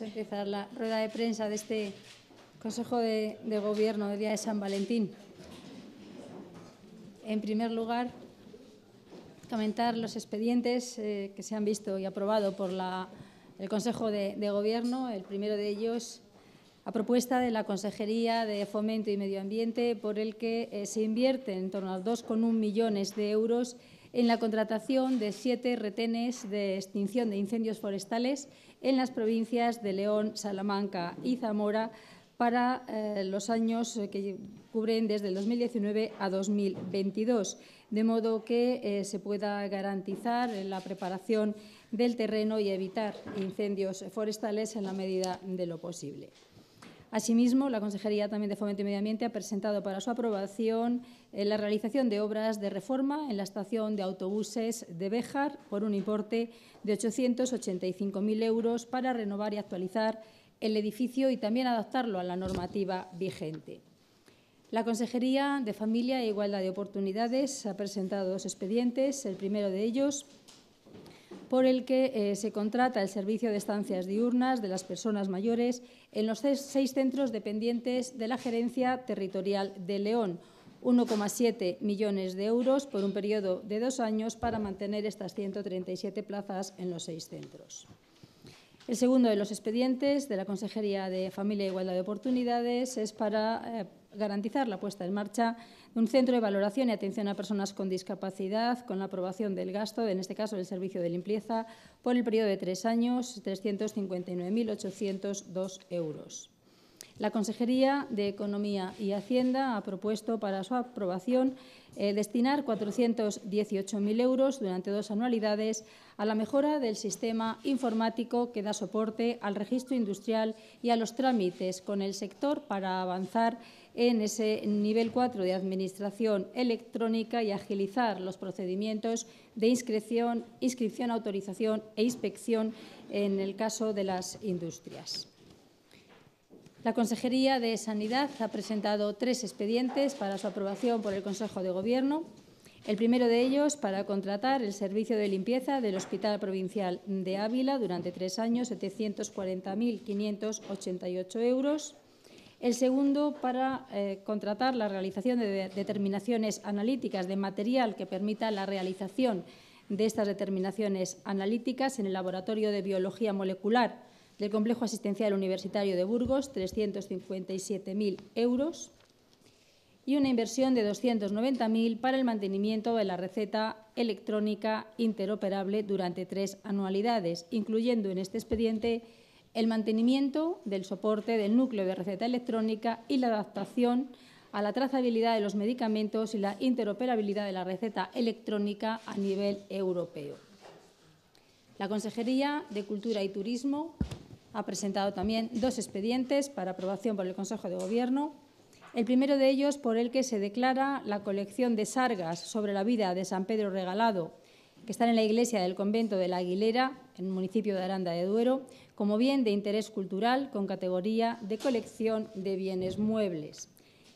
vamos a empezar la rueda de prensa de este Consejo de, Gobierno del Día de San Valentín. En primer lugar, comentar los expedientes eh, que se han visto y aprobado por la, el Consejo de, Gobierno. El primero de ellos, a propuesta de la Consejería de Fomento y Medio Ambiente, por el que eh, se invierte en torno a 2,1 millones de euros en la contratación de siete retenes de extinción de incendios forestales en las provincias de León, Salamanca y Zamora para eh, los años eh, que cubren desde el 2019 a 2022, de modo que eh, se pueda garantizar la preparación del terreno y evitar incendios forestales en la medida de lo posible. Asimismo, la Consejería también de Fomento y Medio Ambiente ha presentado para su aprobación eh, la realización de obras de reforma en la estación de autobuses de Béjar por un importe de 885.000 euros para renovar y actualizar el edificio y también adaptarlo a la normativa vigente. La Consejería de Familia e Igualdad de Oportunidades ha presentado dos expedientes. El primero de ellos por el que eh, se contrata el servicio de estancias diurnas de las personas mayores en los seis centros dependientes de la Gerencia Territorial de León, 1,7 millones de euros por un periodo de dos años para mantener estas 137 plazas en los seis centros. El segundo de los expedientes de la Consejería de Familia e Igualdad de Oportunidades es para eh, garantizar la puesta en marcha un centro de valoración y atención a personas con discapacidad, con la aprobación del gasto, en este caso del servicio de limpieza, por el periodo de tres años, 359.802 euros. La Consejería de Economía y Hacienda ha propuesto para su aprobación eh, destinar 418.000 euros durante dos anualidades a la mejora del sistema informático que da soporte al registro industrial y a los trámites con el sector para avanzar en ese nivel 4 de administración electrónica y agilizar los procedimientos de inscripción, inscripción autorización e inspección en el caso de las industrias. La Consejería de Sanidad ha presentado tres expedientes para su aprobación por el Consejo de Gobierno. El primero de ellos para contratar el servicio de limpieza del Hospital Provincial de Ávila durante tres años, 740.588 euros. El segundo, para eh, contratar la realización de determinaciones analíticas de material que permita la realización de estas determinaciones analíticas en el Laboratorio de Biología Molecular del Complejo Asistencial Universitario de Burgos, 357.000 euros, y una inversión de 290.000 para el mantenimiento de la receta electrónica interoperable durante tres anualidades, incluyendo en este expediente el mantenimiento del soporte del núcleo de receta electrónica y la adaptación a la trazabilidad de los medicamentos y la interoperabilidad de la receta electrónica a nivel europeo. La Consejería de Cultura y Turismo ha presentado también dos expedientes para aprobación por el Consejo de Gobierno. El primero de ellos por el que se declara la colección de sargas sobre la vida de San Pedro Regalado que están en la iglesia del convento de la Aguilera, en el municipio de Aranda de Duero, como bien de interés cultural con categoría de colección de bienes muebles.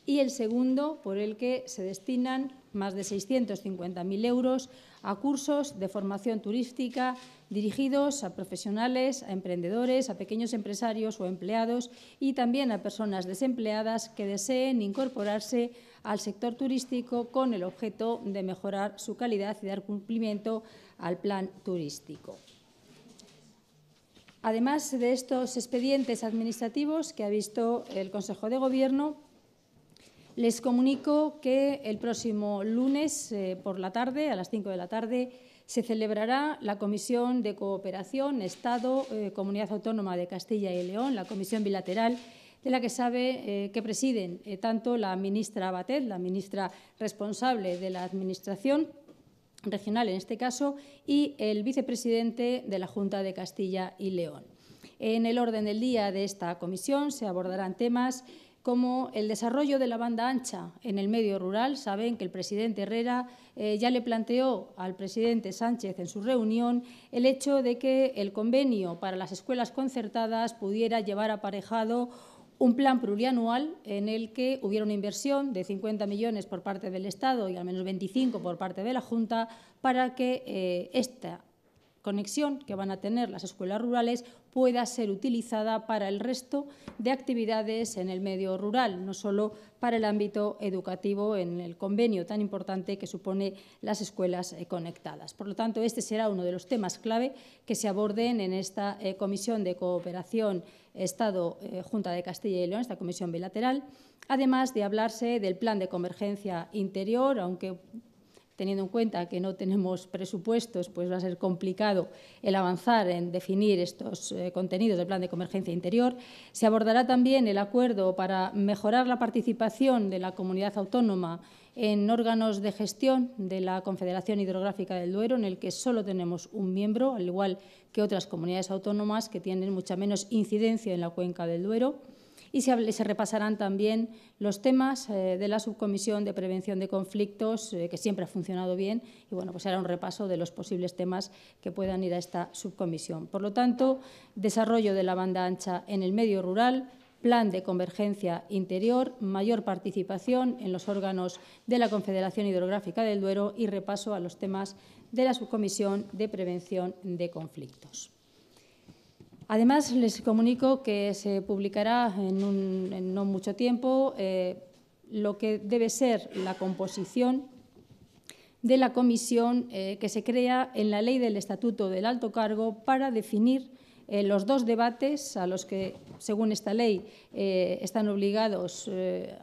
Y el segundo, por el que se destinan más de 650.000 euros a cursos de formación turística dirigidos a profesionales, a emprendedores, a pequeños empresarios o empleados y también a personas desempleadas que deseen incorporarse al sector turístico con el objeto de mejorar su calidad y dar cumplimiento al plan turístico. Además de estos expedientes administrativos que ha visto el Consejo de Gobierno, les comunico que el próximo lunes eh, por la tarde, a las 5 de la tarde, se celebrará la Comisión de Cooperación Estado-Comunidad eh, Autónoma de Castilla y León, la Comisión Bilateral de la que sabe eh, que presiden eh, tanto la ministra Batet, la ministra responsable de la Administración regional en este caso, y el vicepresidente de la Junta de Castilla y León. En el orden del día de esta comisión se abordarán temas como el desarrollo de la banda ancha en el medio rural. Saben que el presidente Herrera eh, ya le planteó al presidente Sánchez en su reunión el hecho de que el convenio para las escuelas concertadas pudiera llevar aparejado un plan plurianual en el que hubiera una inversión de 50 millones por parte del Estado y al menos 25 por parte de la Junta para que eh, esta conexión que van a tener las escuelas rurales pueda ser utilizada para el resto de actividades en el medio rural, no solo para el ámbito educativo en el convenio tan importante que supone las escuelas eh, conectadas. Por lo tanto, este será uno de los temas clave que se aborden en esta eh, comisión de cooperación Estado-Junta eh, de Castilla y León, esta comisión bilateral, además de hablarse del plan de convergencia interior, aunque teniendo en cuenta que no tenemos presupuestos, pues va a ser complicado el avanzar en definir estos eh, contenidos del Plan de Convergencia Interior. Se abordará también el acuerdo para mejorar la participación de la comunidad autónoma en órganos de gestión de la Confederación Hidrográfica del Duero, en el que solo tenemos un miembro, al igual que otras comunidades autónomas que tienen mucha menos incidencia en la cuenca del Duero y se, repasarán también los temas eh, de la Subcomisión de Prevención de Conflictos, eh, que siempre ha funcionado bien, y bueno, pues será un repaso de los posibles temas que puedan ir a esta subcomisión. Por lo tanto, desarrollo de la banda ancha en el medio rural, plan de convergencia interior, mayor participación en los órganos de la Confederación Hidrográfica del Duero y repaso a los temas de la Subcomisión de Prevención de Conflictos. Además, les comunico que se publicará en, no mucho tiempo eh, lo que debe ser la composición de la comisión eh, que se crea en la ley del Estatuto del Alto Cargo para definir eh, los dos debates a los que, según esta ley, están obligados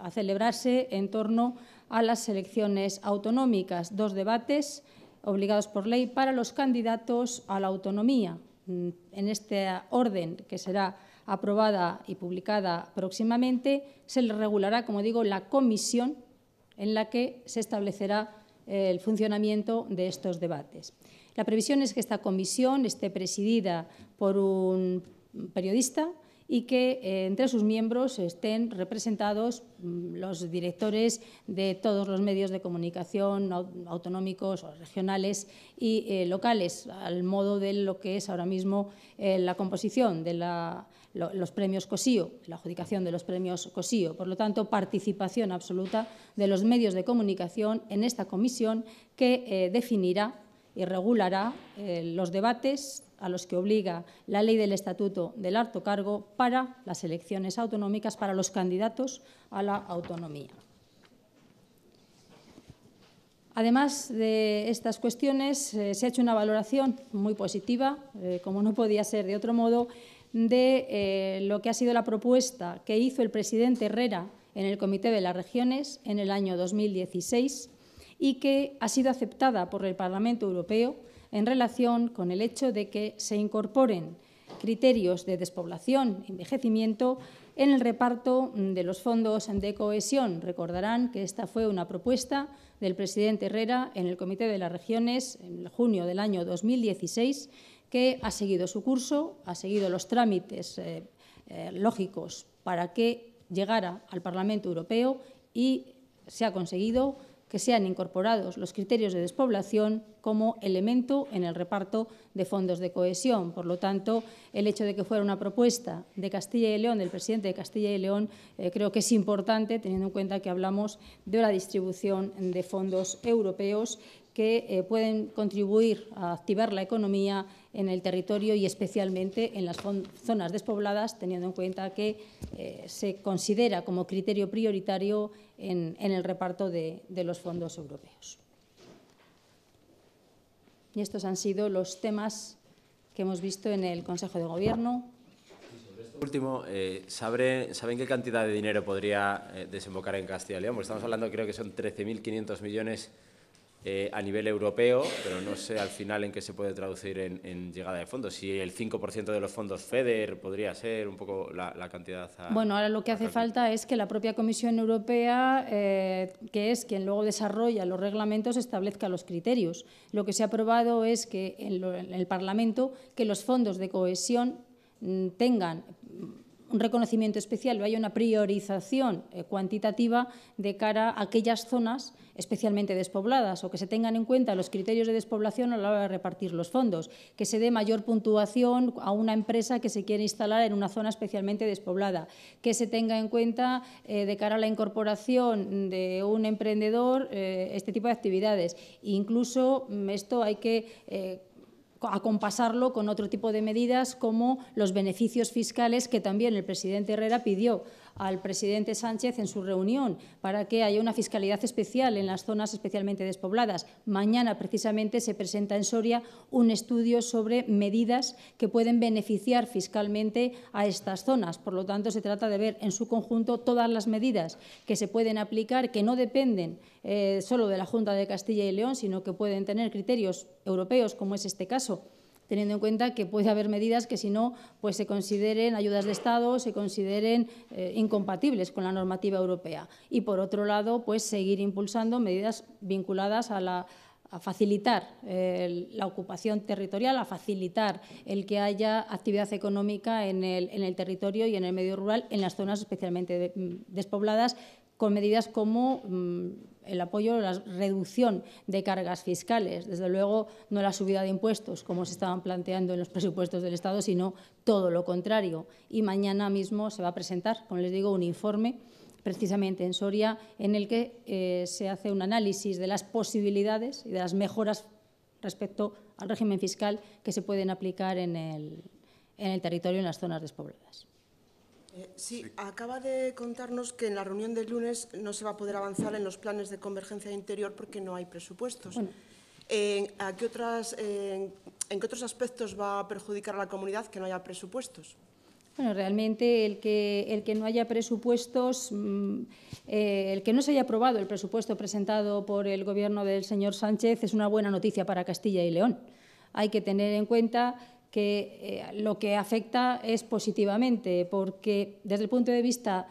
a celebrarse en torno a las elecciones autonómicas. Dos debates obligados por ley para los candidatos a la autonomía, en este orden que será aprobada y publicada próximamente, se le regulará, como digo, la comisión en la que se establecerá el funcionamiento de estos debates. La previsión es que esta comisión esté presidida por un periodista, y que eh, entre sus miembros estén representados mm, los directores de todos los medios de comunicación autonómicos, regionales y eh, locales, al modo de lo que es ahora mismo eh, la composición de los premios COSIO, la adjudicación de los premios COSIO. Por lo tanto, participación absoluta de los medios de comunicación en esta comisión que definirá y regulará los debates, a los que obliga la ley del Estatuto del Alto Cargo para las elecciones autonómicas para los candidatos a la autonomía. Además de estas cuestiones, eh, se ha hecho una valoración muy positiva, eh, como no podía ser de otro modo, de eh, lo que ha sido la propuesta que hizo el presidente Herrera en el Comité de las Regiones en el año 2016 y que ha sido aceptada por el Parlamento Europeo en relación con el hecho de que se incorporen criterios de despoblación, envejecimiento, en el reparto de los fondos de cohesión. Recordarán que esta fue una propuesta del presidente Herrera en el Comité de las Regiones en junio del año 2016, que ha seguido su curso, ha seguido los trámites eh, eh, lógicos para que llegara al Parlamento Europeo y se ha conseguido que sean incorporados los criterios de despoblación como elemento en el reparto de fondos de cohesión. Por lo tanto, el hecho de que fuera una propuesta de Castilla y León, del presidente de Castilla y León, eh, creo que es importante, teniendo en cuenta que hablamos de la distribución de fondos europeos que eh, pueden contribuir a activar la economía en el territorio y especialmente en las zonas despobladas, teniendo en cuenta que eh, se considera como criterio prioritario en, el reparto de, los fondos europeos. Y estos han sido los temas que hemos visto en el Consejo de Gobierno. Último, eh, ¿saben qué cantidad de dinero podría desembocar en Castilla y León? estamos hablando, creo que son 13.500 millones eh, a nivel europeo, pero no sé al final en qué se puede traducir en, llegada de fondos. Si el 5% de los fondos FEDER podría ser un poco la, cantidad. bueno, ahora lo que hace falta es que la propia Comisión Europea, eh, que es quien luego desarrolla los reglamentos, establezca los criterios. Lo que se ha aprobado es que en, en el Parlamento que los fondos de cohesión mm, tengan un reconocimiento especial o haya una priorización eh, cuantitativa de cara a aquellas zonas especialmente despobladas o que se tengan en cuenta los criterios de despoblación a la hora de repartir los fondos, que se dé mayor puntuación a una empresa que se quiere instalar en una zona especialmente despoblada, que se tenga en cuenta eh, de cara a la incorporación de un emprendedor eh, este tipo de actividades. Incluso mm, esto hay que ...a compasarlo con otro tipo de medidas como los beneficios fiscales que también el presidente Herrera pidió al presidente Sánchez en su reunión para que haya una fiscalidad especial en las zonas especialmente despobladas. Mañana, precisamente, se presenta en Soria un estudio sobre medidas que pueden beneficiar fiscalmente a estas zonas. Por lo tanto, se trata de ver en su conjunto todas las medidas que se pueden aplicar, que no dependen eh, solo de la Junta de Castilla y León, sino que pueden tener criterios europeos, como es este caso, teniendo en cuenta que puede haber medidas que si no pues se consideren ayudas de Estado, se consideren eh, incompatibles con la normativa europea. Y por otro lado, pues seguir impulsando medidas vinculadas a facilitar la ocupación territorial, a facilitar el que haya actividad económica en el, territorio y en el medio rural, en las zonas especialmente mm, despobladas, con medidas como mm, el apoyo a la reducción de cargas fiscales, desde luego no la subida de impuestos, como se estaban planteando en los presupuestos del Estado, sino todo lo contrario. Y mañana mismo se va a presentar, como les digo, un informe precisamente en Soria, en el que eh, se hace un análisis de las posibilidades y de las mejoras respecto al régimen fiscal que se pueden aplicar en el, en el territorio en las zonas despobladas. Eh, sí, acaba de contarnos que en la reunión del lunes no se va a poder avanzar en los planes de convergencia interior porque no hay presupuestos. Eh, eh, ¿En qué otros aspectos va a perjudicar a la comunidad que no haya presupuestos? Bueno, realmente el que, el que no haya presupuestos, mm, el que no se haya aprobado el presupuesto presentado por el Gobierno del señor Sánchez es una buena noticia para Castilla y León. Hay que tener en cuenta eh, lo que afecta es positivamente, porque desde el punto de vista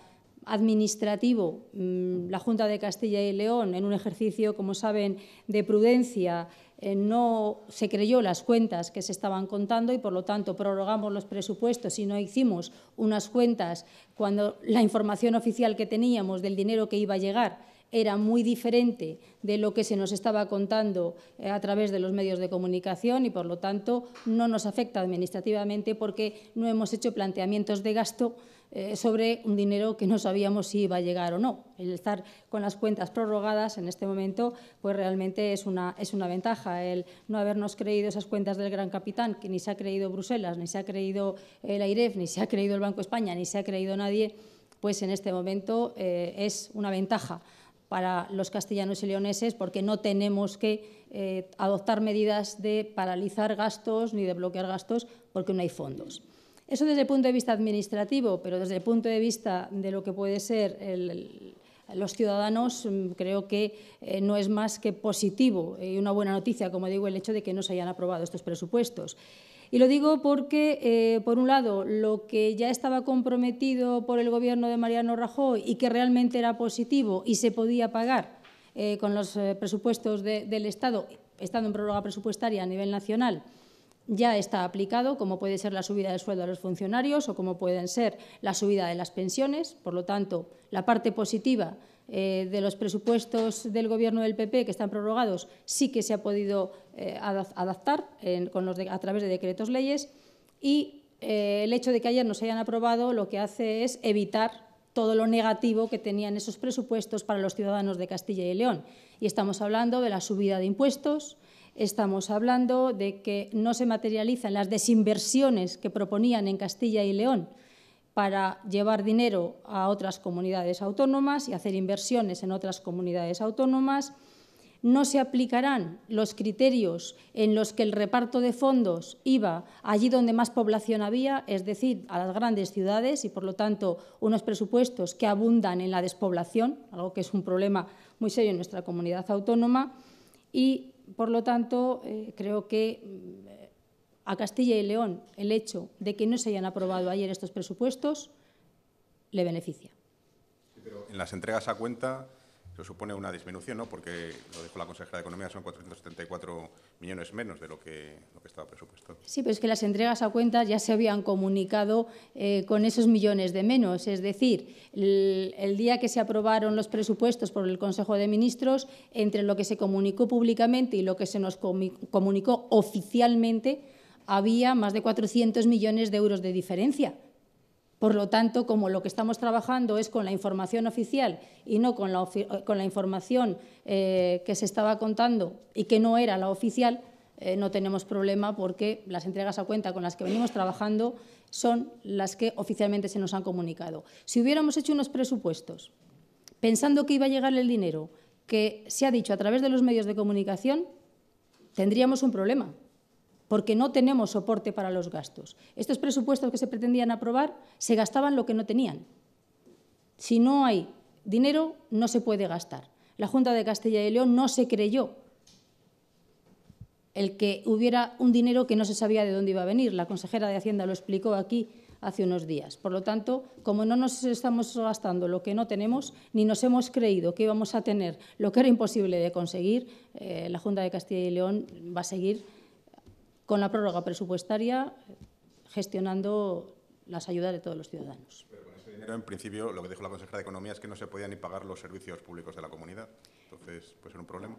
administrativo, mm, la Junta de Castilla y León, en un ejercicio, como saben, de prudencia, eh, no se creyó las cuentas que se estaban contando y, por lo tanto, prorrogamos los presupuestos y no hicimos unas cuentas cuando la información oficial que teníamos del dinero que iba a llegar era muy diferente de lo que se nos estaba contando eh, a través de los medios de comunicación y, por lo tanto, no nos afecta administrativamente porque no hemos hecho planteamientos de gasto eh, sobre un dinero que no sabíamos si iba a llegar o no. El estar con las cuentas prorrogadas en este momento, pues realmente es una, es una ventaja. El no habernos creído esas cuentas del gran capitán, que ni se ha creído Bruselas, ni se ha creído eh, el AIREF, ni se ha creído el Banco España, ni se ha creído nadie, pues en este momento es una ventaja para los castellanos y leoneses porque no tenemos que eh, adoptar medidas de paralizar gastos ni de bloquear gastos porque no hay fondos. Eso desde el punto de vista administrativo, pero desde el punto de vista de lo que puede ser los ciudadanos, mm, creo que eh, no es más que positivo y una buena noticia, como digo, el hecho de que no se hayan aprobado estos presupuestos. Y lo digo porque, eh, por un lado, lo que ya estaba comprometido por el gobierno de Mariano Rajoy y que realmente era positivo y se podía pagar eh, con los eh, presupuestos del Estado, estando en prórroga presupuestaria a nivel nacional, ya está aplicado, como puede ser la subida del sueldo a los funcionarios o como pueden ser la subida de las pensiones. Por lo tanto, la parte positiva eh, de los presupuestos del Gobierno del PP que están prorrogados sí que se ha podido eh, adaptar a través de decretos leyes y eh, el hecho de que ayer no se hayan aprobado lo que hace es evitar todo lo negativo que tenían esos presupuestos para los ciudadanos de Castilla y León. Y estamos hablando de la subida de impuestos, estamos hablando de que no se materializan las desinversiones que proponían en Castilla y León para llevar dinero a otras comunidades autónomas y hacer inversiones en otras comunidades autónomas. No se aplicarán los criterios en los que el reparto de fondos iba allí donde más población había, es decir, a las grandes ciudades y, por lo tanto, unos presupuestos que abundan en la despoblación, algo que es un problema muy serio en nuestra comunidad autónoma. Y, por lo tanto, eh, creo que mm, a Castilla y León el hecho de que no se hayan aprobado ayer estos presupuestos le beneficia. Sí, pero en las entregas a cuenta se supone una disminución, ¿no? Porque lo dijo la consejera de Economía, son 474 millones menos de lo que, estaba presupuestado. Sí, pero es que las entregas a cuenta ya se habían comunicado eh, con esos millones de menos. Es decir, el, el, día que se aprobaron los presupuestos por el Consejo de Ministros, entre lo que se comunicó públicamente y lo que se nos comunicó oficialmente, había más de 400 millones de euros de diferencia. Por lo tanto, como lo que estamos trabajando es con la información oficial y no con la, eh, información eh, que se estaba contando y que no era la oficial, eh, no tenemos problema porque las entregas a cuenta con las que venimos trabajando son las que oficialmente se nos han comunicado. Si hubiéramos hecho unos presupuestos pensando que iba a llegar el dinero que se ha dicho a través de los medios de comunicación, tendríamos un problema, porque no tenemos soporte para los gastos. Estos presupuestos que se pretendían aprobar se gastaban lo que no tenían. Si no hay dinero, no se puede gastar. La Junta de Castilla y León no se creyó el que hubiera un dinero que no se sabía de dónde iba a venir. La consejera de Hacienda lo explicó aquí hace unos días. Por lo tanto, como no nos estamos gastando lo que no tenemos, ni nos hemos creído que íbamos a tener lo que era imposible de conseguir, eh, la Junta de Castilla y León va a seguir con la prórroga presupuestaria gestionando las ayudas de todos los ciudadanos. Pero con ese dinero, en principio, lo que dijo la consejera de Economía es que no se podían ni pagar los servicios públicos de la comunidad. Entonces, puede ser un problema.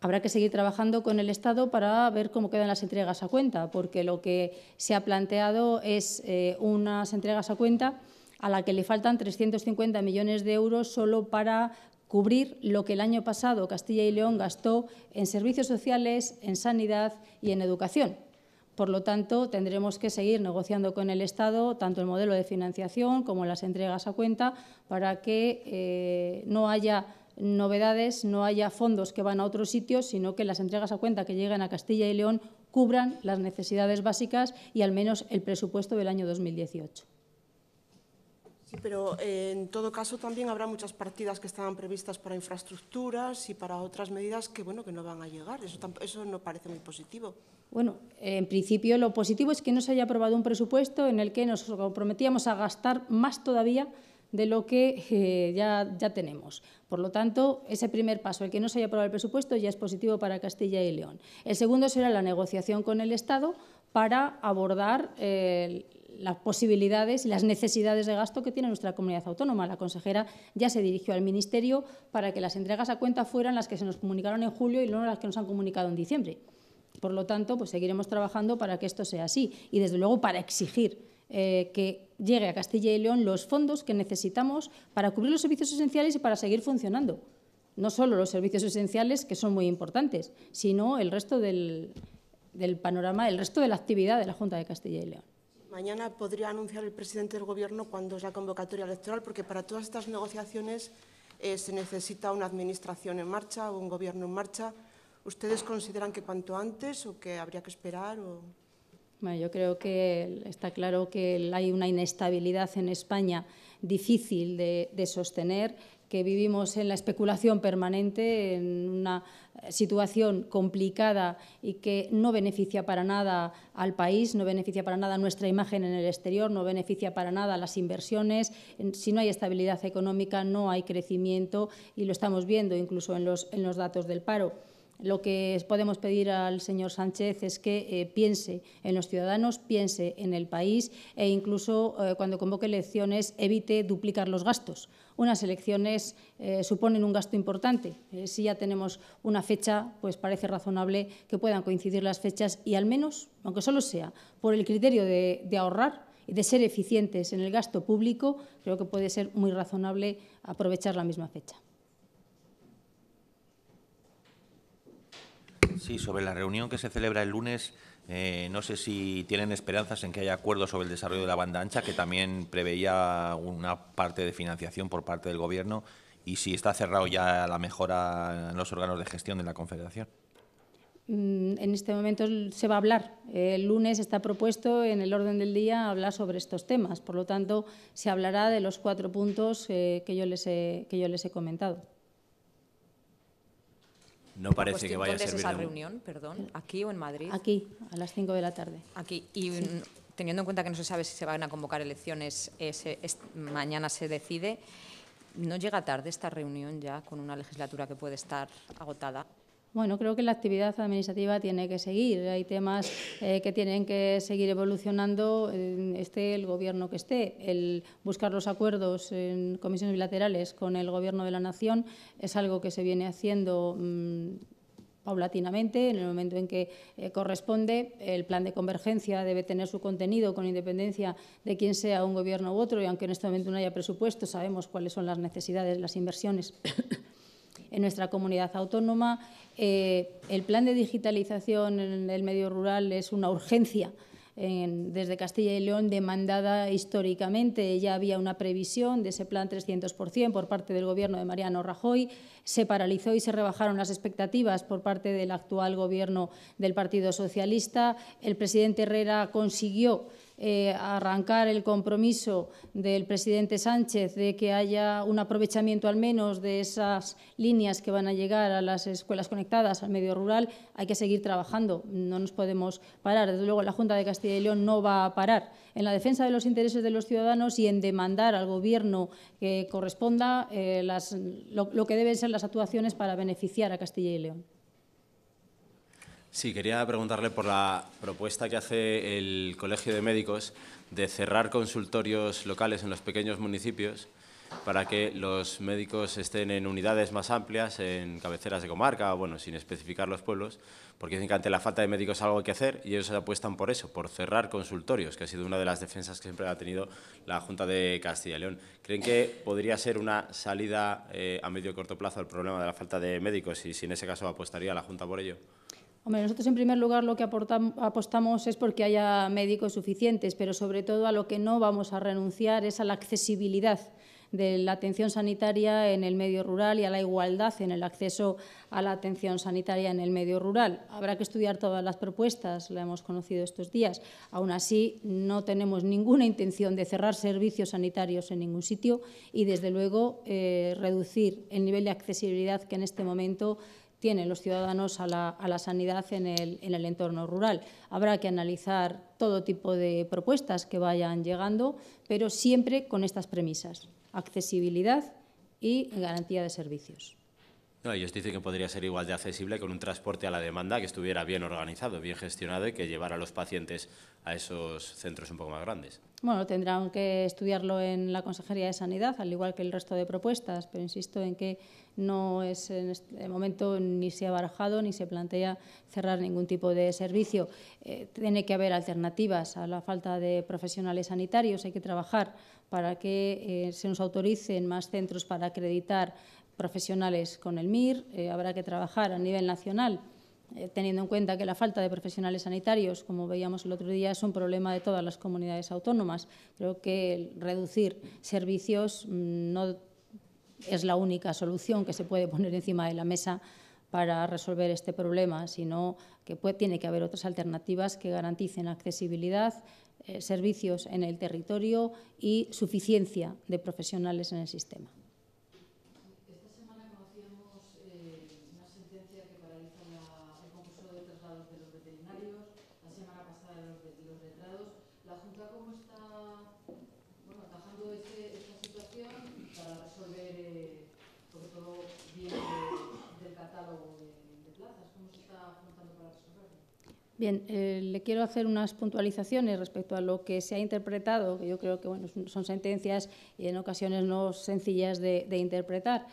Habrá que seguir trabajando con el Estado para ver cómo quedan las entregas a cuenta, porque lo que se ha planteado es eh, unas entregas a cuenta a la que le faltan 350 millones de euros solo para cubrir lo que el año pasado Castilla y León gastó en servicios sociales, en sanidad y en educación. Por lo tanto, tendremos que seguir negociando con el Estado tanto el modelo de financiación como las entregas a cuenta para que eh, no haya novedades, no haya fondos que van a otros sitios, sino que las entregas a cuenta que lleguen a Castilla y León cubran las necesidades básicas y al menos el presupuesto del año 2018 pero eh, en todo caso también habrá muchas partidas que estaban previstas para infraestructuras y para otras medidas que, bueno, que no van a llegar. Eso, eso no parece muy positivo. Bueno, en principio lo positivo es que no se haya aprobado un presupuesto en el que nos comprometíamos a gastar más todavía de lo que eh, ya, ya tenemos. Por lo tanto, ese primer paso, el que no se haya aprobado el presupuesto, ya es positivo para Castilla y León. El segundo será la negociación con el Estado para abordar el las posibilidades y las necesidades de gasto que tiene nuestra comunidad autónoma. La consejera ya se dirigió al Ministerio para que las entregas a cuenta fueran las que se nos comunicaron en julio y no las que nos han comunicado en diciembre. Por lo tanto, pues seguiremos trabajando para que esto sea así y, desde luego, para exigir eh, que llegue a Castilla y León los fondos que necesitamos para cubrir los servicios esenciales y para seguir funcionando. No solo los servicios esenciales, que son muy importantes, sino el resto del panorama, el resto de la actividad de la Junta de Castilla y León. Mañana podría anunciar el presidente del Gobierno cuando es la convocatoria electoral, porque para todas estas negociaciones eh, se necesita una administración en marcha o un gobierno en marcha. ¿Ustedes consideran que cuanto antes o que habría que esperar? Bueno, yo creo que está claro que hay una inestabilidad en España difícil de sostener que vivimos en la especulación permanente, en una situación complicada y que no beneficia para nada al país, no beneficia para nada nuestra imagen en el exterior, no beneficia para nada las inversiones. Si no hay estabilidad económica, no hay crecimiento y lo estamos viendo incluso en los, en los datos del paro lo que podemos pedir al señor Sánchez es que eh, piense en los ciudadanos, piense en el país e incluso eh, cuando convoque elecciones evite duplicar los gastos. Unas elecciones eh, suponen un gasto importante. si ya tenemos una fecha, pues parece razonable que puedan coincidir las fechas y al menos, aunque solo sea por el criterio de ahorrar, y de ser eficientes en el gasto público, creo que puede ser muy razonable aprovechar la misma fecha. Sí, sobre la reunión que se celebra el lunes, eh, no sé si tienen esperanzas en que haya acuerdos sobre el desarrollo de la banda ancha, que también preveía una parte de financiación por parte del Gobierno, y si está cerrado ya la mejora en los órganos de gestión de la Confederación. Mm, en este momento se va a hablar. El lunes está propuesto en el orden del día hablar sobre estos temas. Por lo tanto, se hablará de los cuatro puntos eh, que, yo les que yo les he comentado. No parece que vaya a esa reunión, perdón? ¿Aquí o en Madrid? Aquí, a las 5 de la tarde. Aquí. Y teniendo en cuenta que no se sabe si se van a convocar elecciones, ese, mañana se decide, ¿no llega tarde esta reunión ya con una legislatura que puede estar agotada? Bueno, creo que la actividad administrativa tiene que seguir. Hay temas eh, que tienen que seguir evolucionando, esté el Gobierno que esté. El buscar los acuerdos en comisiones bilaterales con el Gobierno de la Nación es algo que se viene haciendo. Mm, paulatinamente, en el momento en que eh, corresponde. El plan de convergencia debe tener su contenido con independencia de quién sea un gobierno u otro y aunque en este momento no haya presupuesto, sabemos cuáles son las necesidades, las inversiones en nuestra comunidad autónoma. Eh, el plan de digitalización en el medio rural es una urgencia desde Castilla y León demandada históricamente. Ya había una previsión de ese plan 300% por parte del Gobierno de Mariano Rajoy. Se paralizó y se rebajaron las expectativas por parte del actual Gobierno del Partido Socialista. El presidente Herrera consiguió eh, arrancar el compromiso del presidente Sánchez de que haya un aprovechamiento al menos de esas líneas que van a llegar a las escuelas conectadas al medio rural, hay que seguir trabajando. No nos podemos parar. Desde luego, la Junta de Castilla y León no va a parar en la defensa de los intereses de los ciudadanos y en demandar al Gobierno que corresponda eh, las, lo que deben ser las actuaciones para beneficiar a Castilla y León. Sí, quería preguntarle por la propuesta que hace el Colegio de Médicos de cerrar consultorios locales en los pequeños municipios para que los médicos estén en unidades más amplias, en cabeceras de comarca, bueno, sin especificar los pueblos, porque dicen que ante la falta de médicos algo que hacer y ellos apuestan por eso, por cerrar consultorios, que ha sido una de las defensas que siempre ha tenido la Junta de Castilla y León. ¿Creen que podría ser una salida eh, a medio y corto plazo al problema de la falta de médicos y si en ese caso apostaría la Junta por ello? Hombre, nosotros en primer lugar lo que apostamos es porque haya médicos suficientes, pero sobre todo a lo que no vamos a renunciar es a la accesibilidad de la atención sanitaria en el medio rural y a la igualdad en el acceso a la atención sanitaria en el medio rural. Habrá que estudiar todas las propuestas, las hemos conocido estos días. Aún así, no tenemos ninguna intención de cerrar servicios sanitarios en ningún sitio y, desde luego, eh, reducir el nivel de accesibilidad que en este momento tienen los ciudadanos a la, a la sanidad en el, en el, entorno rural. Habrá que analizar todo tipo de propuestas que vayan llegando, pero siempre con estas premisas, accesibilidad y garantía de servicios. No, ellos dicen que podría ser igual de accesible con un transporte a la demanda que estuviera bien organizado, bien gestionado y que llevara a los pacientes a esos centros un poco más grandes. Bueno, tendrán que estudiarlo en la Consejería de Sanidad, al igual que el resto de propuestas, pero insisto en que no es en este momento ni se ha barajado ni se plantea cerrar ningún tipo de servicio. Eh, tiene que haber alternativas a la falta de profesionales sanitarios, hay que trabajar para que eh, se nos autoricen más centros para acreditar profesionales con el MIR, eh, habrá que trabajar a nivel nacional, eh, teniendo en cuenta que la falta de profesionales sanitarios, como veíamos el otro día, es un problema de todas las comunidades autónomas. Creo que reducir servicios mm, no es la única solución que se puede poner encima de la mesa para resolver este problema, sino que tiene que haber otras alternativas que garanticen accesibilidad, eh, servicios en el territorio y suficiencia de profesionales en el sistema. la, el concurso de traslados de los veterinarios, la semana pasada los, los letrados. ¿La Junta cómo está bueno, atajando este, esta situación para resolver, eh, sobre todo, bien de, del catálogo de, de, plazas? ¿Cómo se está juntando para resolverlo? Bien, eh, le quiero hacer unas puntualizaciones respecto a lo que se ha interpretado, que yo creo que bueno, son sentencias y en ocasiones no sencillas de, de interpretar.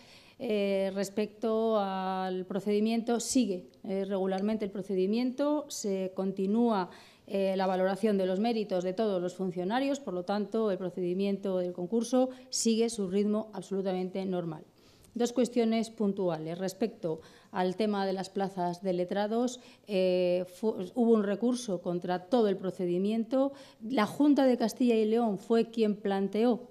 Eh, respecto al procedimiento, sigue eh, regularmente el procedimiento, se continúa eh, la valoración de los méritos de todos los funcionarios, por lo tanto, el procedimiento del concurso sigue su ritmo absolutamente normal. Dos cuestiones puntuales. Respecto al tema de las plazas de letrados, hubo un recurso contra todo el procedimiento. La Junta de Castilla y León fue quien planteó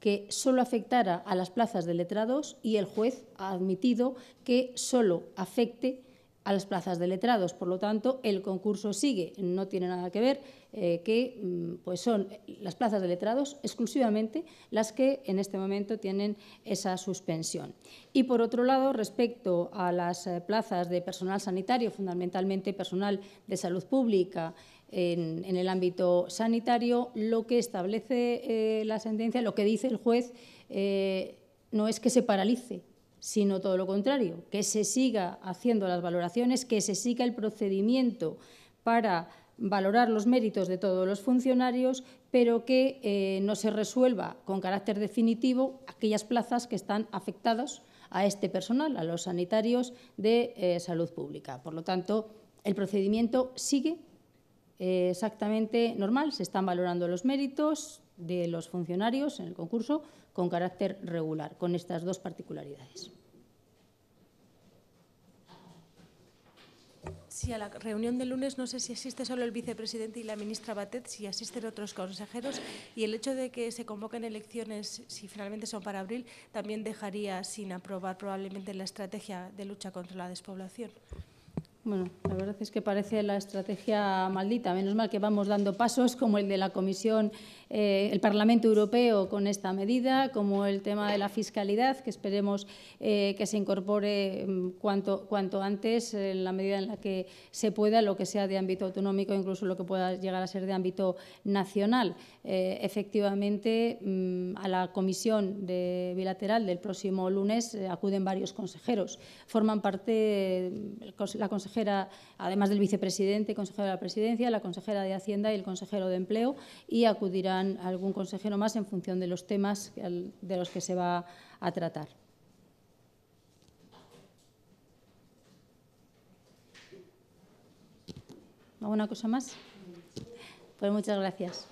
que solo afectara a las plazas de letrados y el juez ha admitido que solo afecte a las plazas de letrados. Por lo tanto, el concurso sigue, no tiene nada que ver eh, que mm, pues son las plazas de letrados exclusivamente las que en este momento tienen esa suspensión. Y por otro lado, respecto a las eh, plazas de personal sanitario, fundamentalmente personal de salud pública, en, el ámbito sanitario. Lo que establece eh, la sentencia, lo que dice el juez, eh, no es que se paralice, sino todo lo contrario, que se siga haciendo las valoraciones, que se siga el procedimiento para valorar los méritos de todos los funcionarios, pero que eh, no se resuelva con carácter definitivo aquellas plazas que están afectadas a este personal, a los sanitarios de salud pública. Por lo tanto, el procedimiento sigue eh, exactamente normal. Se están valorando los méritos de los funcionarios en el concurso con carácter regular, con estas dos particularidades. Si a la reunión del lunes no sé si asiste solo el vicepresidente y la ministra Batet, si asisten otros consejeros y el hecho de que se convoquen elecciones, si finalmente son para abril, también dejaría sin aprobar probablemente la estrategia de lucha contra la despoblación. Bueno, la verdad es que parece la estrategia maldita. Menos mal que vamos dando pasos como el de la Comisión eh, el Parlamento Europeo con esta medida, como el tema de la fiscalidad, que esperemos eh, que se incorpore mm, cuanto, cuanto antes, eh, en la medida en la que se pueda, lo que sea de ámbito autonómico, incluso lo que pueda llegar a ser de ámbito nacional. efectivamente, mm, a la comisión de bilateral del próximo lunes acuden varios consejeros. Forman parte mm, la consejera, además del vicepresidente, consejero de la presidencia, la consejera de Hacienda y el consejero de Empleo, y acudirán algún consejero más en función de los temas de los que se va a tratar. ¿Alguna cosa más? Pues muchas gracias.